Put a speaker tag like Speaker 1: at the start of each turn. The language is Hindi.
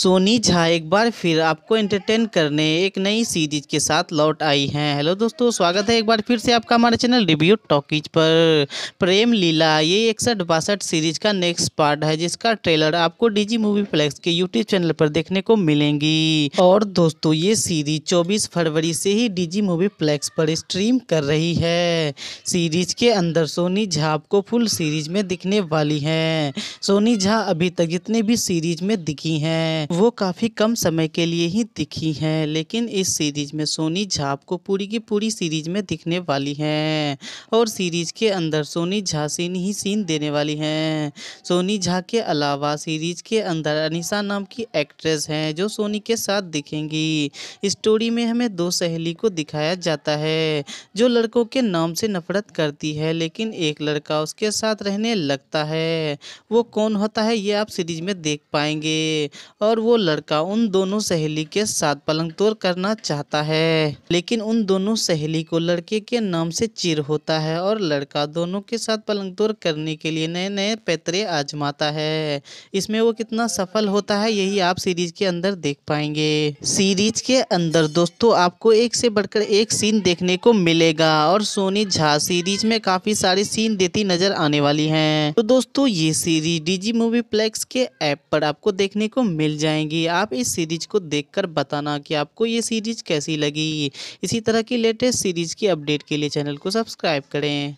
Speaker 1: सोनी झा एक बार फिर आपको एंटरटेन करने एक नई सीरीज के साथ लौट आई हैं हेलो दोस्तों स्वागत है एक बार फिर से आपका हमारे चैनल रिव्यू टॉकीज पर प्रेम लीला ये इकसठ बासठ सीरीज का नेक्स्ट पार्ट है जिसका ट्रेलर आपको डीजी मूवी फ्लैक्स के यूट्यूब चैनल पर देखने को मिलेंगी और दोस्तों ये सीरीज चौबीस फरवरी से ही डीजी मूवी फ्लैक्स पर स्ट्रीम कर रही है सीरीज के अंदर सोनी झा आपको फुल सीरीज में दिखने वाली है सोनी झा अभी तक जितने भी सीरीज में दिखी हैं वो काफ़ी कम समय के लिए ही दिखी हैं लेकिन इस सीरीज में सोनी झा को पूरी की पूरी सीरीज में दिखने वाली हैं और सीरीज के अंदर सोनी झा सीन ही सीन देने वाली हैं सोनी झा के अलावा सीरीज के अंदर अनिसा नाम की एक्ट्रेस हैं जो सोनी के साथ दिखेंगी स्टोरी में हमें दो सहेली को दिखाया जाता है जो लड़कों के नाम से नफरत करती है लेकिन एक लड़का उसके साथ रहने लगता है वो कौन होता है ये आप सीरीज में देख पाएंगे और और वो लड़का उन दोनों सहेली के साथ पलंग तोड़ करना चाहता है लेकिन उन दोनों सहेली को लड़के के नाम से चिर होता है और लड़का दोनों के साथ पलंग तोड़ करने के लिए नए नए पैतरे आजमाता है इसमें वो कितना सफल होता है यही आप सीरीज के अंदर देख पाएंगे सीरीज के अंदर दोस्तों आपको एक से बढ़कर एक सीन देखने को मिलेगा और सोनी झा सीरीज में काफी सारे सीन देती नजर आने वाली है तो दोस्तों ये सीरीज डीजी मूवी प्लेक्स के ऐप पर आपको देखने को मिल जाए जाएंगी आप इस सीरीज़ को देखकर बताना कि आपको ये सीरीज़ कैसी लगी इसी तरह की लेटेस्ट सीरीज़ की अपडेट के लिए चैनल को सब्सक्राइब करें